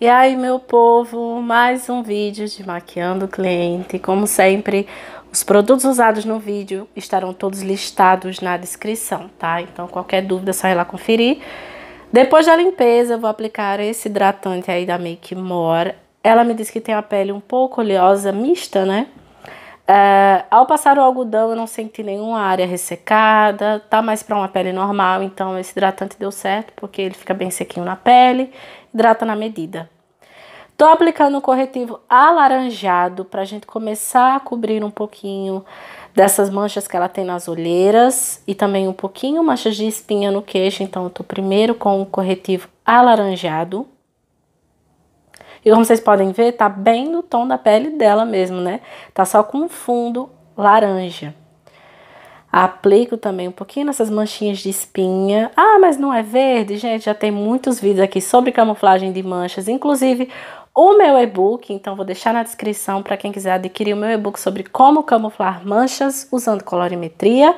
E aí, meu povo, mais um vídeo de Maquiando o Cliente. Como sempre, os produtos usados no vídeo estarão todos listados na descrição, tá? Então, qualquer dúvida, é só ir lá conferir. Depois da limpeza, eu vou aplicar esse hidratante aí da Make More. Ela me disse que tem a pele um pouco oleosa, mista, né? Uh, ao passar o algodão, eu não senti nenhuma área ressecada, tá mais para uma pele normal, então esse hidratante deu certo, porque ele fica bem sequinho na pele, hidrata na medida. Tô aplicando um corretivo alaranjado pra gente começar a cobrir um pouquinho dessas manchas que ela tem nas olheiras e também um pouquinho manchas de espinha no queixo, então eu tô primeiro com o um corretivo alaranjado. E como vocês podem ver, tá bem no tom da pele dela mesmo, né? Tá só com um fundo laranja. Aplico também um pouquinho nessas manchinhas de espinha. Ah, mas não é verde? Gente, já tem muitos vídeos aqui sobre camuflagem de manchas, inclusive o meu e-book, então vou deixar na descrição para quem quiser adquirir o meu e-book sobre como camuflar manchas usando colorimetria.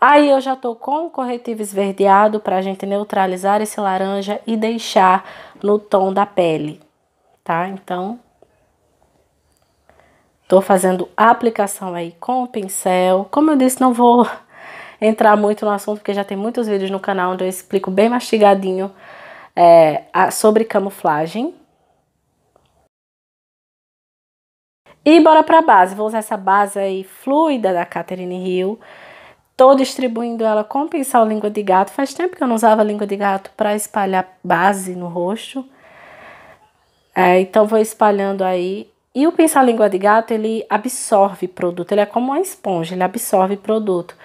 Aí eu já tô com o corretivo esverdeado para gente neutralizar esse laranja e deixar no tom da pele tá? Então, tô fazendo aplicação aí com o pincel. Como eu disse, não vou entrar muito no assunto, porque já tem muitos vídeos no canal onde eu explico bem mastigadinho é, a, sobre camuflagem. E bora pra base. Vou usar essa base aí fluida da Catherine Hill. Tô distribuindo ela com pincel língua de gato. Faz tempo que eu não usava língua de gato para espalhar base no rosto. É, então vou espalhando aí. E o pincel língua de gato, ele absorve produto, ele é como uma esponja, ele absorve produto.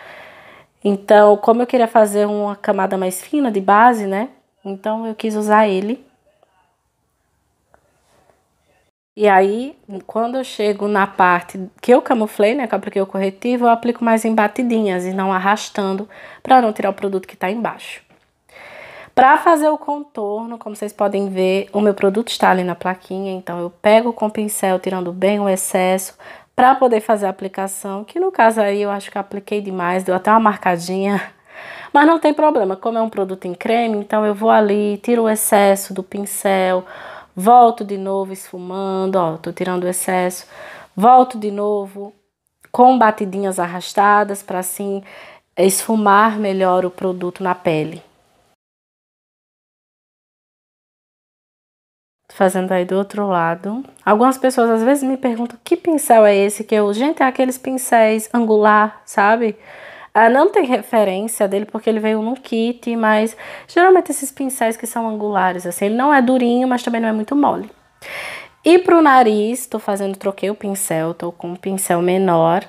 Então, como eu queria fazer uma camada mais fina de base, né? Então eu quis usar ele. E aí, quando eu chego na parte que eu camuflei, né, que é eu apliquei o corretivo, eu aplico mais em batidinhas e não arrastando, para não tirar o produto que está embaixo. Para fazer o contorno, como vocês podem ver, o meu produto está ali na plaquinha, então eu pego com o pincel, tirando bem o excesso, para poder fazer a aplicação, que no caso aí eu acho que apliquei demais, deu até uma marcadinha, mas não tem problema, como é um produto em creme, então eu vou ali, tiro o excesso do pincel, volto de novo esfumando, ó, tô tirando o excesso, volto de novo com batidinhas arrastadas para assim esfumar melhor o produto na pele. fazendo aí do outro lado. Algumas pessoas às vezes me perguntam que pincel é esse que eu, gente, é aqueles pincéis angular, sabe? Ah, não tem referência dele porque ele veio num kit, mas geralmente esses pincéis que são angulares, assim, ele não é durinho, mas também não é muito mole. E pro nariz, tô fazendo, troquei o pincel, tô com um pincel menor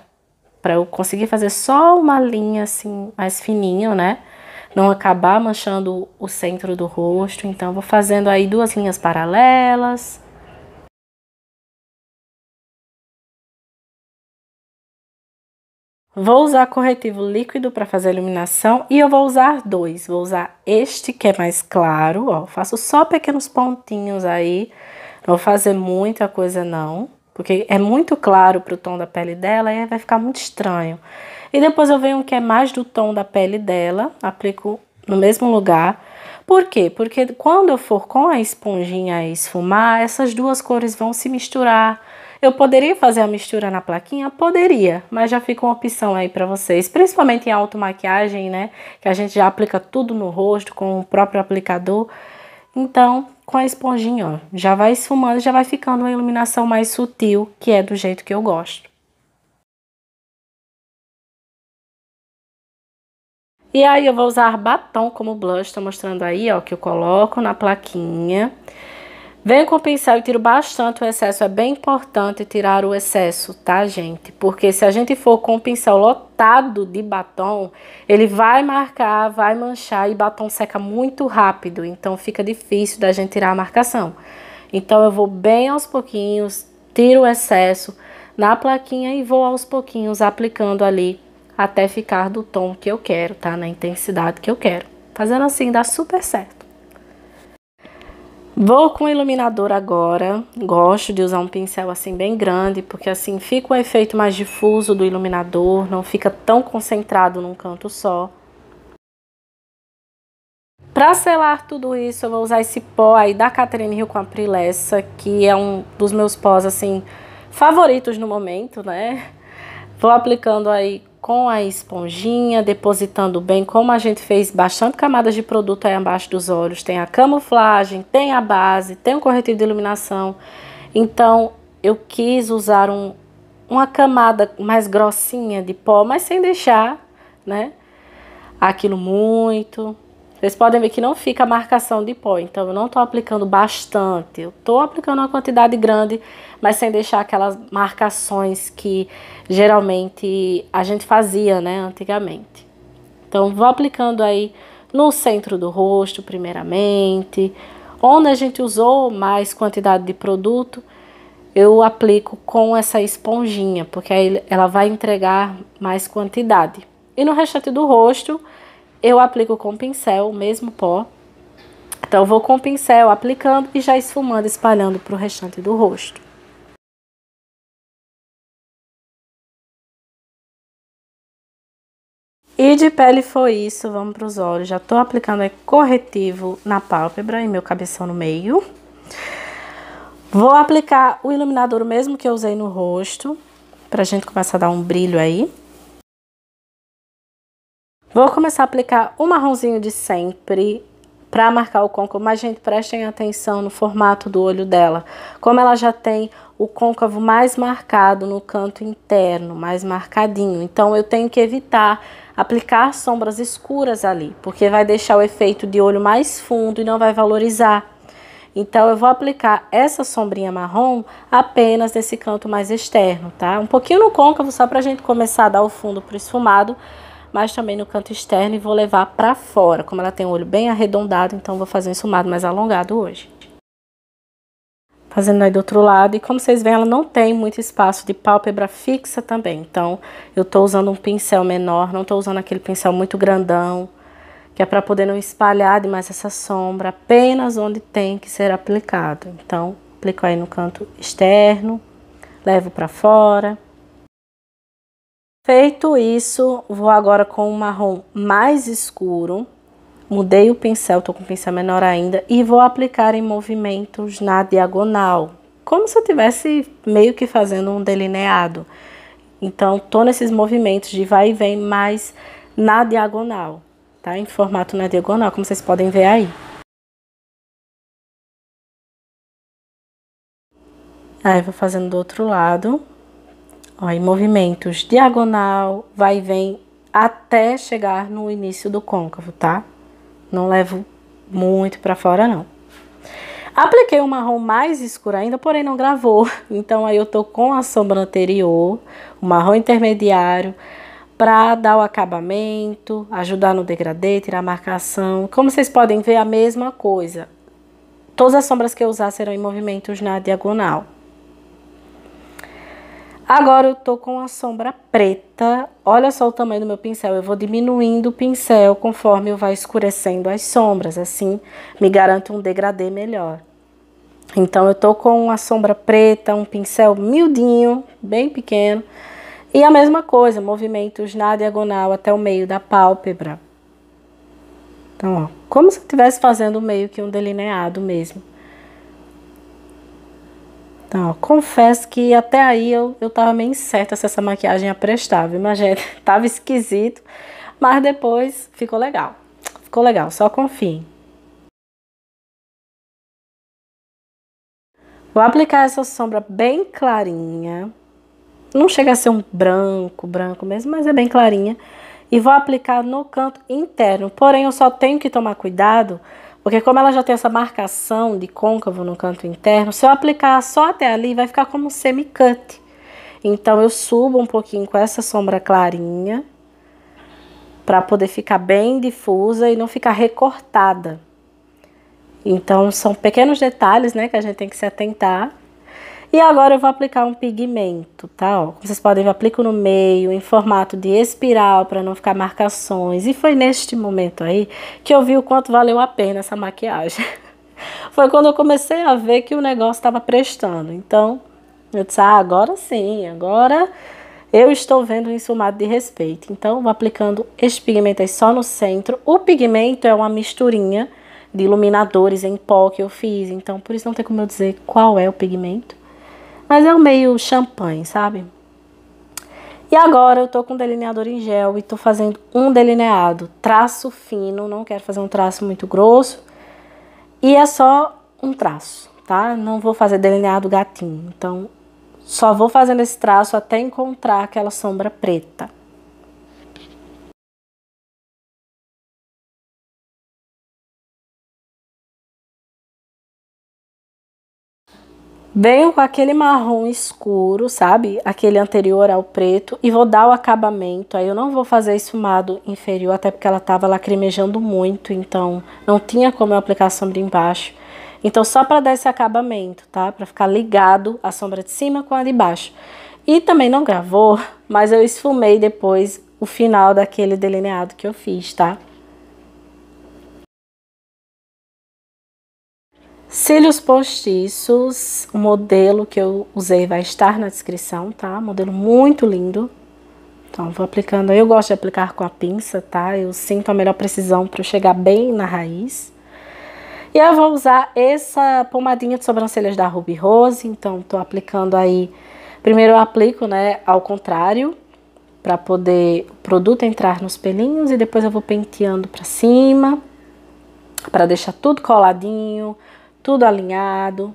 para eu conseguir fazer só uma linha assim mais fininho, né? não acabar manchando o centro do rosto. Então, vou fazendo aí duas linhas paralelas. Vou usar corretivo líquido para fazer a iluminação e eu vou usar dois. Vou usar este que é mais claro, ó. Faço só pequenos pontinhos aí. Não vou fazer muita coisa não, porque é muito claro para o tom da pele dela e vai ficar muito estranho. E depois eu venho um que é mais do tom da pele dela, aplico no mesmo lugar. Por quê? Porque quando eu for com a esponjinha esfumar, essas duas cores vão se misturar. Eu poderia fazer a mistura na plaquinha? Poderia, mas já fica uma opção aí para vocês, principalmente em automaquiagem, né? Que a gente já aplica tudo no rosto com o próprio aplicador. Então, com a esponjinha, ó, já vai esfumando, já vai ficando uma iluminação mais sutil, que é do jeito que eu gosto. E aí eu vou usar batom como blush, tô mostrando aí, ó, que eu coloco na plaquinha. Venho com o pincel e tiro bastante o excesso, é bem importante tirar o excesso, tá, gente? Porque se a gente for com o pincel lotado de batom, ele vai marcar, vai manchar e batom seca muito rápido, então fica difícil da gente tirar a marcação. Então eu vou bem aos pouquinhos, tiro o excesso na plaquinha e vou aos pouquinhos aplicando ali até ficar do tom que eu quero, tá? Na intensidade que eu quero. Fazendo assim dá super certo. Vou com o iluminador agora. Gosto de usar um pincel assim bem grande, porque assim fica um efeito mais difuso do iluminador, não fica tão concentrado num canto só. Para selar tudo isso, eu vou usar esse pó aí da Catherine Hill com a Prilessa, que é um dos meus pós assim favoritos no momento, né? Vou aplicando aí com a esponjinha, depositando bem, como a gente fez bastante camadas de produto aí abaixo dos olhos. Tem a camuflagem, tem a base, tem o corretivo de iluminação. Então, eu quis usar um, uma camada mais grossinha de pó, mas sem deixar, né, aquilo muito vocês podem ver que não fica a marcação de pó, então eu não estou aplicando bastante. Eu estou aplicando uma quantidade grande, mas sem deixar aquelas marcações que geralmente a gente fazia, né, antigamente. Então vou aplicando aí no centro do rosto, primeiramente. Onde a gente usou mais quantidade de produto, eu aplico com essa esponjinha, porque aí ela vai entregar mais quantidade. E no restante do rosto, eu aplico com pincel o mesmo pó. Então, vou com pincel aplicando e já esfumando, espalhando para o restante do rosto. E de pele foi isso, vamos para os olhos. Já estou aplicando é corretivo na pálpebra e meu cabeção no meio. Vou aplicar o iluminador mesmo que eu usei no rosto, para a gente começar a dar um brilho aí. Vou começar a aplicar o marronzinho de sempre para marcar o côncavo, mas gente, prestem atenção no formato do olho dela. Como ela já tem o côncavo mais marcado no canto interno, mais marcadinho, então eu tenho que evitar aplicar sombras escuras ali, porque vai deixar o efeito de olho mais fundo e não vai valorizar. Então eu vou aplicar essa sombrinha marrom apenas nesse canto mais externo, tá? Um pouquinho no côncavo só pra gente começar a dar o fundo pro esfumado, mas também no canto externo e vou levar para fora. Como ela tem o olho bem arredondado, então vou fazer um ensumado mais alongado hoje. Fazendo aí do outro lado, e como vocês veem, ela não tem muito espaço de pálpebra fixa também. Então, eu tô usando um pincel menor, não tô usando aquele pincel muito grandão, que é para poder não espalhar demais essa sombra, apenas onde tem que ser aplicado. Então, aplico aí no canto externo, levo para fora. Feito isso, vou agora com um marrom mais escuro. Mudei o pincel, tô com o pincel menor ainda. E vou aplicar em movimentos na diagonal. Como se eu tivesse meio que fazendo um delineado. Então, tô nesses movimentos de vai e vem, mas na diagonal. Tá? Em formato na diagonal, como vocês podem ver aí. Aí, vou fazendo do outro lado. Ó, em movimentos diagonal, vai e vem, até chegar no início do côncavo, tá? Não levo muito para fora, não. Apliquei um marrom mais escuro ainda, porém não gravou. Então aí eu tô com a sombra anterior, o marrom intermediário, para dar o acabamento, ajudar no degradê, tirar a marcação. Como vocês podem ver, é a mesma coisa. Todas as sombras que eu usar serão em movimentos na diagonal. Agora eu tô com a sombra preta. Olha só o tamanho do meu pincel. Eu vou diminuindo o pincel conforme eu vai escurecendo as sombras. Assim me garanto um degradê melhor. Então eu tô com a sombra preta, um pincel miudinho, bem pequeno. E a mesma coisa, movimentos na diagonal até o meio da pálpebra. Então, ó, como se eu estivesse fazendo meio que um delineado mesmo ó, confesso que até aí eu, eu tava meio incerta se essa maquiagem ia prestar, viu, mas gente, tava esquisito, mas depois ficou legal, ficou legal, só confiem. Vou aplicar essa sombra bem clarinha, não chega a ser um branco, branco mesmo, mas é bem clarinha, e vou aplicar no canto interno, porém eu só tenho que tomar cuidado porque como ela já tem essa marcação de côncavo no canto interno, se eu aplicar só até ali, vai ficar como semi-cut. Então eu subo um pouquinho com essa sombra clarinha, para poder ficar bem difusa e não ficar recortada. Então são pequenos detalhes, né, que a gente tem que se atentar e agora eu vou aplicar um pigmento, tá? Ó, como vocês podem ver, aplico no meio, em formato de espiral, para não ficar marcações. E foi neste momento aí que eu vi o quanto valeu a pena essa maquiagem. foi quando eu comecei a ver que o negócio estava prestando. Então, eu disse, ah, agora sim, agora eu estou vendo um ensumado de respeito. Então, vou aplicando este pigmento aí só no centro. O pigmento é uma misturinha de iluminadores em pó que eu fiz, então por isso não tem como eu dizer qual é o pigmento. Mas é um meio champanhe, sabe? E agora eu tô com delineador em gel e tô fazendo um delineado, traço fino, não quero fazer um traço muito grosso. E é só um traço, tá? Não vou fazer delineado gatinho, então só vou fazendo esse traço até encontrar aquela sombra preta. Venho com aquele marrom escuro, sabe? Aquele anterior ao preto e vou dar o acabamento. Aí eu não vou fazer esfumado inferior, até porque ela tava lacrimejando muito, então não tinha como eu aplicar a sombra embaixo. Então só para dar esse acabamento, tá? Para ficar ligado a sombra de cima com a de baixo. E também não gravou, mas eu esfumei depois o final daquele delineado que eu fiz, tá? Cílios postiços, o modelo que eu usei vai estar na descrição, tá? Modelo muito lindo. Então, vou aplicando. Eu gosto de aplicar com a pinça, tá? Eu sinto a melhor precisão para chegar bem na raiz. E eu vou usar essa pomadinha de sobrancelhas da Ruby Rose. Então, tô aplicando aí... Primeiro eu aplico, né, ao contrário, para poder o produto entrar nos pelinhos. E depois eu vou penteando para cima, para deixar tudo coladinho tudo alinhado.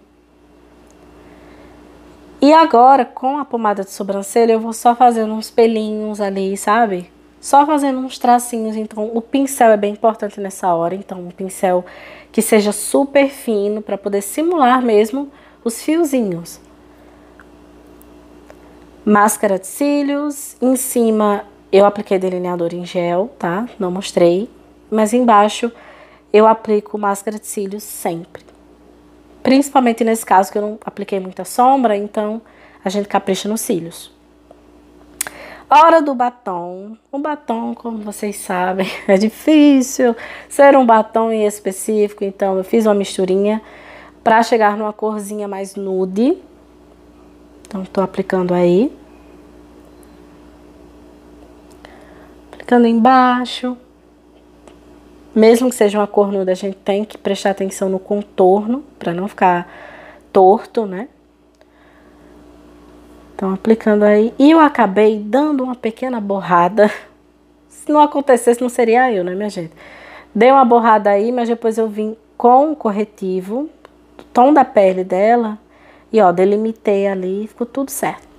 E agora, com a pomada de sobrancelha, eu vou só fazendo uns pelinhos ali, sabe? Só fazendo uns tracinhos. Então, o pincel é bem importante nessa hora. Então, um pincel que seja super fino para poder simular mesmo os fiozinhos. Máscara de cílios. Em cima, eu apliquei delineador em gel, tá? Não mostrei. Mas embaixo, eu aplico máscara de cílios sempre. Principalmente nesse caso que eu não apliquei muita sombra, então a gente capricha nos cílios. Hora do batom. O batom, como vocês sabem, é difícil ser um batom em específico, então eu fiz uma misturinha para chegar numa corzinha mais nude. Então tô aplicando aí. Aplicando embaixo, mesmo que seja uma cornuda, a gente tem que prestar atenção no contorno, para não ficar torto, né? Então, aplicando aí. E eu acabei dando uma pequena borrada. Se não acontecesse, não seria eu, né, minha gente? Dei uma borrada aí, mas depois eu vim com o corretivo, tom da pele dela, e ó, delimitei ali, ficou tudo certo.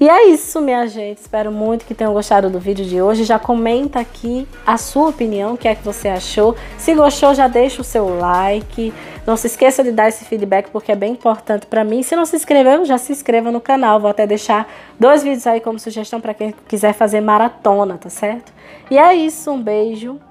E é isso, minha gente. Espero muito que tenham gostado do vídeo de hoje. Já comenta aqui a sua opinião, o que é que você achou. Se gostou, já deixa o seu like. Não se esqueça de dar esse feedback porque é bem importante para mim. Se não se inscreveu, já se inscreva no canal. Vou até deixar dois vídeos aí como sugestão para quem quiser fazer maratona, tá certo? E é isso, um beijo